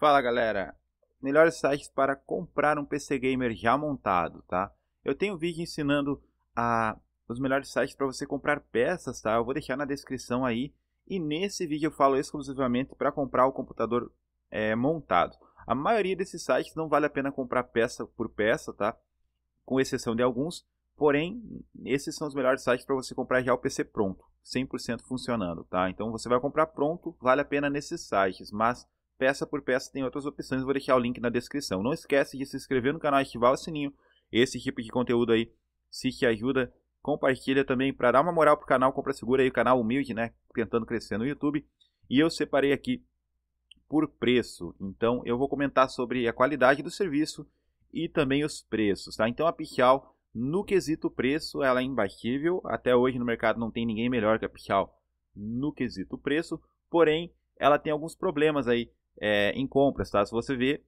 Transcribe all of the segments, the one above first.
Fala galera, melhores sites para comprar um PC Gamer já montado, tá? Eu tenho um vídeo ensinando a, os melhores sites para você comprar peças, tá? Eu vou deixar na descrição aí. E nesse vídeo eu falo exclusivamente para comprar o computador é, montado. A maioria desses sites não vale a pena comprar peça por peça, tá? Com exceção de alguns. Porém, esses são os melhores sites para você comprar já o PC pronto, 100% funcionando, tá? Então você vai comprar pronto, vale a pena nesses sites, mas peça por peça tem outras opções, vou deixar o link na descrição. Não esquece de se inscrever no canal e ativar o sininho. Esse tipo de conteúdo aí, se te ajuda, compartilha também para dar uma moral pro canal Compra Segura aí, o canal humilde, né, tentando crescer no YouTube. E eu separei aqui por preço. Então eu vou comentar sobre a qualidade do serviço e também os preços, tá? Então a Pichal, no quesito preço, ela é imbatível. Até hoje no mercado não tem ninguém melhor que a Pichal no quesito preço, porém ela tem alguns problemas aí é, em compras, tá? Se você vê,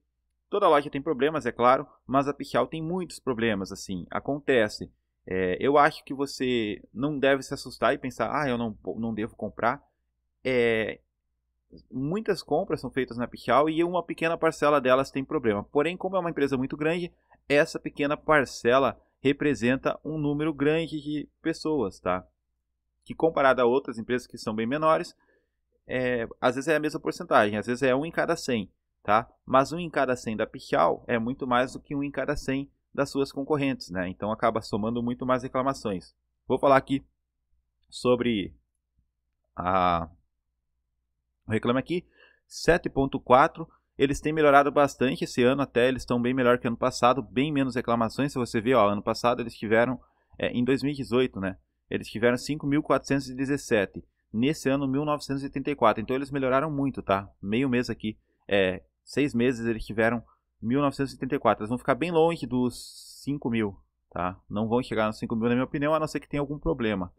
toda loja tem problemas, é claro, mas a Pichal tem muitos problemas, assim, acontece. É, eu acho que você não deve se assustar e pensar, ah, eu não, não devo comprar. É, muitas compras são feitas na Pichal e uma pequena parcela delas tem problema. Porém, como é uma empresa muito grande, essa pequena parcela representa um número grande de pessoas, tá? Que comparada a outras empresas que são bem menores, é, às vezes é a mesma porcentagem, às vezes é 1 em cada 100, tá? Mas 1 em cada 100 da Pichal é muito mais do que 1 em cada 100 das suas concorrentes, né? Então acaba somando muito mais reclamações. Vou falar aqui sobre a reclama aqui 7.4 eles têm melhorado bastante esse ano até eles estão bem melhor que ano passado bem menos reclamações se você ver ó ano passado eles tiveram é, em 2018 né eles tiveram 5.417 nesse ano 1984. Então eles melhoraram muito, tá? Meio mês aqui, é, seis meses eles tiveram 1984. Eles vão ficar bem longe dos 5 mil, tá? Não vão chegar nos 5 mil, na minha opinião, a não ser que tenha algum problema.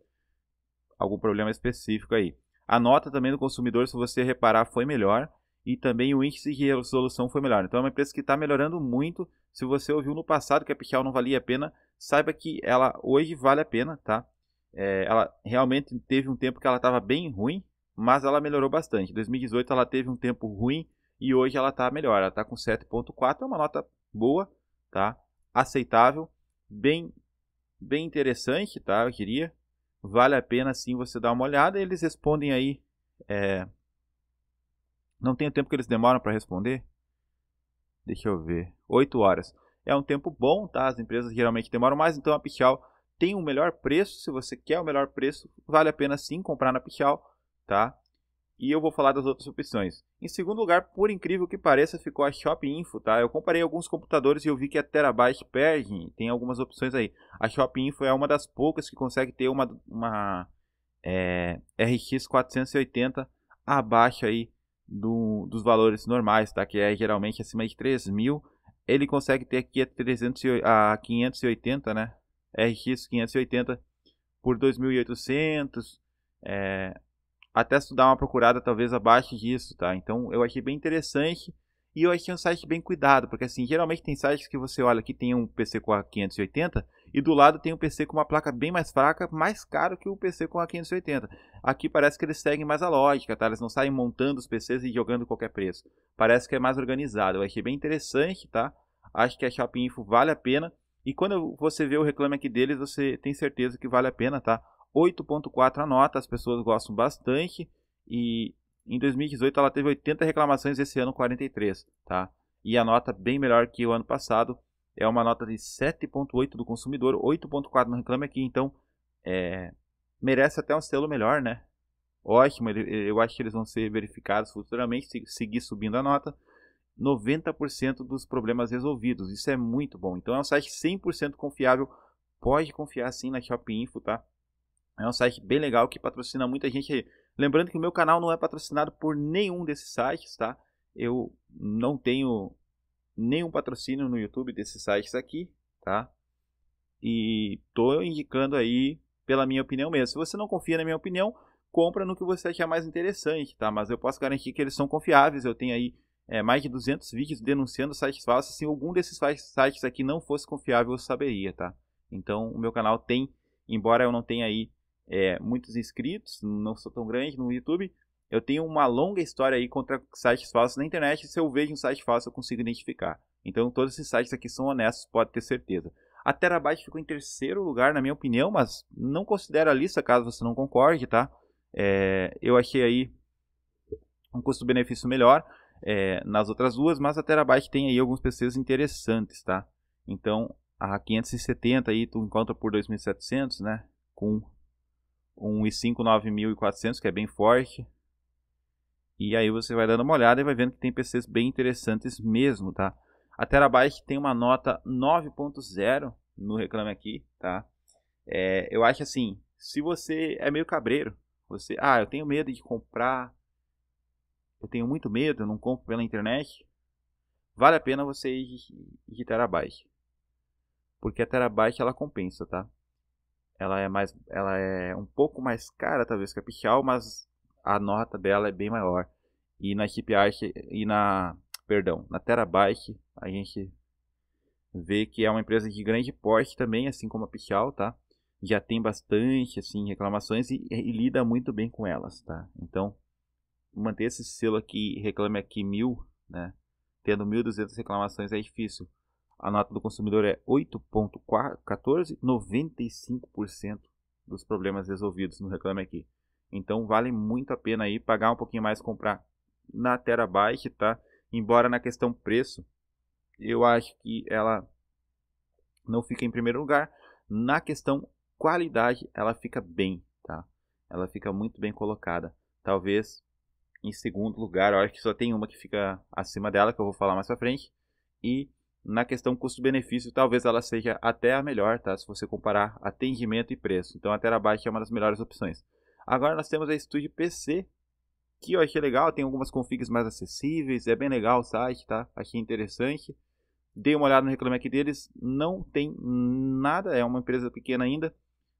Algum problema específico aí. A nota também do consumidor, se você reparar, foi melhor. E também o índice de resolução foi melhor. Então é uma empresa que está melhorando muito. Se você ouviu no passado que a Pichal não valia a pena, saiba que ela hoje vale a pena, tá? É, ela realmente teve um tempo que ela estava bem ruim, mas ela melhorou bastante. Em 2018 ela teve um tempo ruim e hoje ela está melhor. Ela está com 7.4, é uma nota boa, tá? Aceitável, bem bem interessante, tá? Eu diria. Vale a pena sim você dar uma olhada. Eles respondem aí. É... Não tem o tempo que eles demoram para responder? Deixa eu ver. 8 horas. É um tempo bom, tá? As empresas geralmente demoram mais, então a Pichal tem o um melhor preço. Se você quer o melhor preço, vale a pena sim comprar na Pichal, tá? E eu vou falar das outras opções. Em segundo lugar, por incrível que pareça, ficou a Shop Info, tá? Eu comparei alguns computadores e eu vi que a Terabyte perde, tem algumas opções aí. A Shop Info é uma das poucas que consegue ter uma, uma é, RX 480 abaixo aí do, dos valores normais, tá? Que é geralmente acima de 3 mil. Ele consegue ter aqui a, 300, a 580, né? RX 580 por 2.800, é, até se uma procurada talvez abaixo disso, tá? Então eu achei bem interessante e eu achei um site bem cuidado, porque assim, geralmente tem sites que você olha que tem um PC com a 580 e do lado tem um PC com uma placa bem mais fraca, mais caro que o PC com a 580. Aqui parece que eles seguem mais a lógica, tá? Eles não saem montando os PCs e jogando qualquer preço. Parece que é mais organizado. Eu achei bem interessante, tá? Acho que a Shop Info vale a pena. E quando você vê o reclame aqui deles, você tem certeza que vale a pena, tá? 8.4 a nota, as pessoas gostam bastante. E em 2018 ela teve 80 reclamações, esse ano 43, tá? E a nota bem melhor que o ano passado, é uma nota de 7.8 do consumidor, 8.4 no reclame aqui, então é, merece até um selo melhor, né? Ótimo, eu acho que eles vão ser verificados futuramente, seguir subindo a nota. 90% dos problemas resolvidos. Isso é muito bom. Então é um site 100% confiável. Pode confiar sim na Shop Info, tá? É um site bem legal que patrocina muita gente. Lembrando que o meu canal não é patrocinado por nenhum desses sites, tá? Eu não tenho nenhum patrocínio no YouTube desses sites aqui, tá? E tô indicando aí pela minha opinião mesmo. Se você não confia na minha opinião, compra no que você achar mais interessante, tá? Mas eu posso garantir que eles são confiáveis. Eu tenho aí é, mais de 200 vídeos denunciando sites falsos. Se algum desses sites aqui não fosse confiável, eu saberia, tá? Então, o meu canal tem, embora eu não tenha aí é, muitos inscritos, não sou tão grande no YouTube, eu tenho uma longa história aí contra sites falsos na internet. Se eu vejo um site falso, eu consigo identificar. Então, todos esses sites aqui são honestos, pode ter certeza. A Terabyte ficou em terceiro lugar, na minha opinião, mas não considera a lista caso você não concorde, tá? É, eu achei aí um custo-benefício melhor é, nas outras duas, mas a Terabyte tem aí alguns PCs interessantes, tá? Então, a 570 aí tu encontra por 2.700, né? Com um i5 9400, que é bem forte. E aí você vai dando uma olhada e vai vendo que tem PCs bem interessantes mesmo, tá? A Terabyte tem uma nota 9.0 no Reclame Aqui, tá? É, eu acho assim, se você é meio cabreiro, você, ah, eu tenho medo de comprar eu tenho muito medo, eu não compro pela internet, vale a pena você ir de terabyte. Porque a terabyte ela compensa, tá? Ela é mais ela é um pouco mais cara talvez que a Pichal, mas a nota dela é bem maior. E na chipyard e na perdão, na terabyte, a gente vê que é uma empresa de grande porte também, assim como a Pichal, tá? Já tem bastante assim reclamações e, e lida muito bem com elas, tá? Então, manter esse selo aqui, reclame aqui mil, né? Tendo 1.200 reclamações é difícil. A nota do consumidor é 8.14, 95% dos problemas resolvidos no Reclame Aqui. Então vale muito a pena aí pagar um pouquinho mais comprar na Terabyte, tá? Embora na questão preço, eu acho que ela não fica em primeiro lugar. Na questão qualidade, ela fica bem, tá? Ela fica muito bem colocada. Talvez em segundo lugar, eu acho que só tem uma que fica acima dela, que eu vou falar mais pra frente. E na questão custo-benefício, talvez ela seja até a melhor, tá? Se você comparar atendimento e preço. Então a Terabyte é uma das melhores opções. Agora nós temos a Studio PC, que eu achei legal, tem algumas configs mais acessíveis, é bem legal o site, tá? Achei interessante. Dei uma olhada no reclame aqui deles, não tem nada, é uma empresa pequena ainda,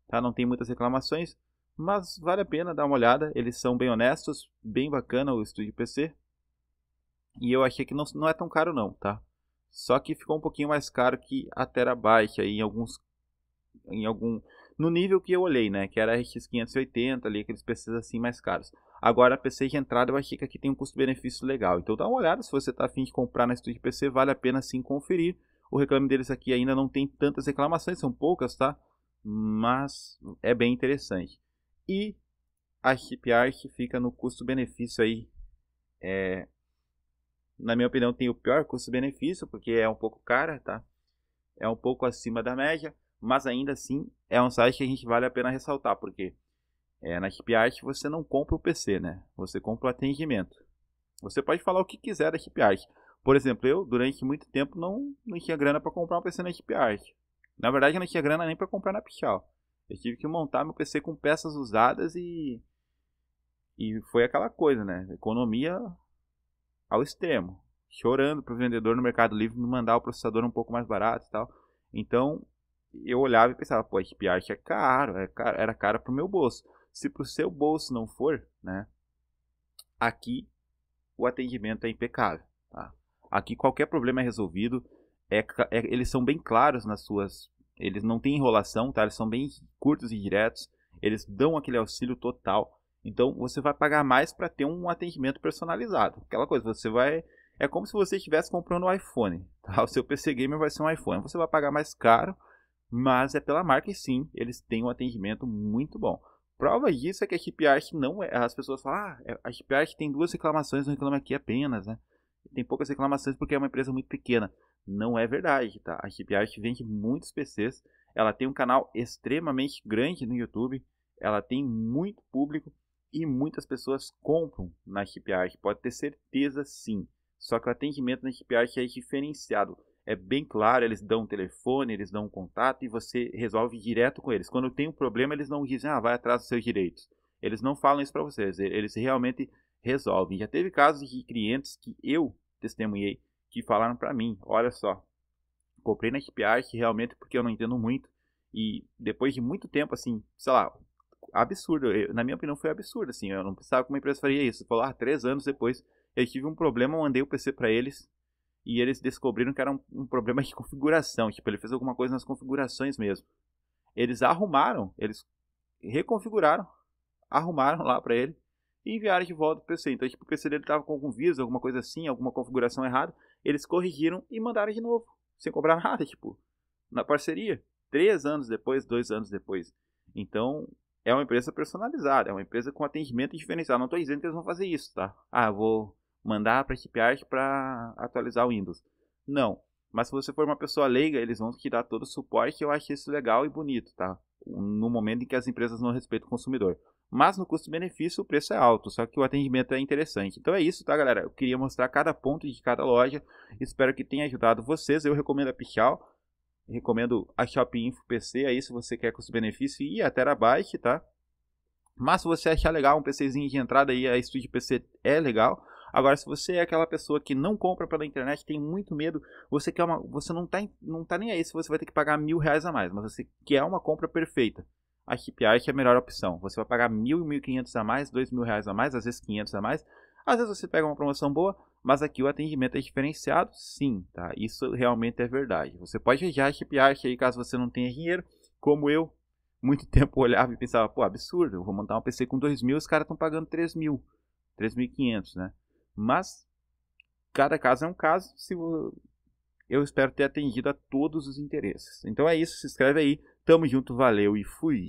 tá? Não tem muitas reclamações, mas vale a pena dar uma olhada, eles são bem honestos, bem bacana o estúdio PC. E eu achei que não, não é tão caro não, tá? Só que ficou um pouquinho mais caro que a Terabyte aí em alguns em algum no nível que eu olhei, né, que era a RX 580 ali, aqueles PCs assim mais caros. Agora, PC de entrada, eu achei que aqui tem um custo-benefício legal. Então dá uma olhada se você está afim de comprar na Studio PC, vale a pena sim conferir. O reclame deles aqui ainda não tem tantas reclamações, são poucas, tá? Mas é bem interessante. E a Shipyard fica no custo-benefício aí. É, na minha opinião, tem o pior custo-benefício, porque é um pouco cara, tá? É um pouco acima da média, mas ainda assim é um site que a gente vale a pena ressaltar, porque é, na Shipyard você não compra o PC, né? Você compra o atendimento. Você pode falar o que quiser da Shipyard. Por exemplo, eu durante muito tempo não, não tinha grana para comprar um PC na Shipyard. Na verdade, eu não tinha grana nem para comprar na Pichal. Eu tive que montar meu PC com peças usadas e. E foi aquela coisa, né? Economia ao extremo. Chorando para o vendedor no Mercado Livre me mandar o processador um pouco mais barato e tal. Então, eu olhava e pensava, pô, esse Piarch é caro, é caro, era caro pro meu bolso. Se pro seu bolso não for, né? Aqui o atendimento é impecável. Tá? Aqui qualquer problema é resolvido. É, é, eles são bem claros nas suas eles não têm enrolação, tá? Eles são bem curtos e diretos. Eles dão aquele auxílio total. Então você vai pagar mais para ter um atendimento personalizado. Aquela coisa, você vai é como se você estivesse comprando um iPhone, tá? O seu PC gamer vai ser um iPhone. Você vai pagar mais caro, mas é pela marca e sim, eles têm um atendimento muito bom. Prova disso é que a HipArt não é, as pessoas falam, ah, é, a HipArt tem duas reclamações, não reclama aqui apenas, né? Tem poucas reclamações porque é uma empresa muito pequena. Não é verdade, tá? A Chipyard vende muitos PCs, ela tem um canal extremamente grande no YouTube, ela tem muito público e muitas pessoas compram na Chipyard, pode ter certeza sim. Só que o atendimento na Chipyard é diferenciado. É bem claro, eles dão um telefone, eles dão um contato e você resolve direto com eles. Quando tem um problema, eles não dizem, ah, vai atrás dos seus direitos. Eles não falam isso para vocês, eles realmente resolvem. Já teve casos de clientes que eu testemunhei que falaram para mim, olha só, comprei na Hipyark realmente porque eu não entendo muito e depois de muito tempo assim, sei lá, absurdo, eu, na minha opinião foi absurdo assim, eu não pensava que uma empresa faria isso. Falou, ah, três anos depois eu tive um problema, mandei o PC para eles e eles descobriram que era um, um problema de configuração, tipo ele fez alguma coisa nas configurações mesmo. Eles arrumaram, eles reconfiguraram, arrumaram lá para ele e enviaram de volta para o PC. Então, tipo, o PC dele estava com algum vírus, alguma coisa assim, alguma configuração errada. Eles corrigiram e mandaram de novo, sem cobrar nada, tipo, na parceria. Três anos depois, dois anos depois. Então, é uma empresa personalizada, é uma empresa com atendimento diferenciado. Não estou dizendo que eles vão fazer isso, tá? Ah, vou mandar para a equipe para atualizar o Windows. Não. Mas se você for uma pessoa leiga, eles vão te dar todo o suporte. Eu acho isso legal e bonito, tá? No momento em que as empresas não respeitam o consumidor mas no custo-benefício o preço é alto, só que o atendimento é interessante. Então é isso, tá, galera? Eu queria mostrar cada ponto de cada loja. Espero que tenha ajudado vocês. Eu recomendo a Pichal, recomendo a Shop Info PC aí se você quer custo-benefício e a Terabyte, tá? Mas se você achar legal um PCzinho de entrada aí, a Studio PC é legal. Agora, se você é aquela pessoa que não compra pela internet, tem muito medo, você quer uma, você não tá, não tá nem aí se você vai ter que pagar mil reais a mais, mas você quer uma compra perfeita a que é a melhor opção. Você vai pagar mil, mil quinhentos a mais, dois mil reais a mais, às vezes quinhentos a mais. Às vezes você pega uma promoção boa, mas aqui o atendimento é diferenciado, sim, tá? Isso realmente é verdade. Você pode viajar a HipArk aí caso você não tenha dinheiro, como eu. Muito tempo olhava e pensava, pô, absurdo, eu vou montar um PC com dois mil, os caras estão pagando três mil, três mil quinhentos, né? Mas cada caso é um caso. Se eu espero ter atendido a todos os interesses. Então é isso, se inscreve aí. Tamo junto, valeu e fui.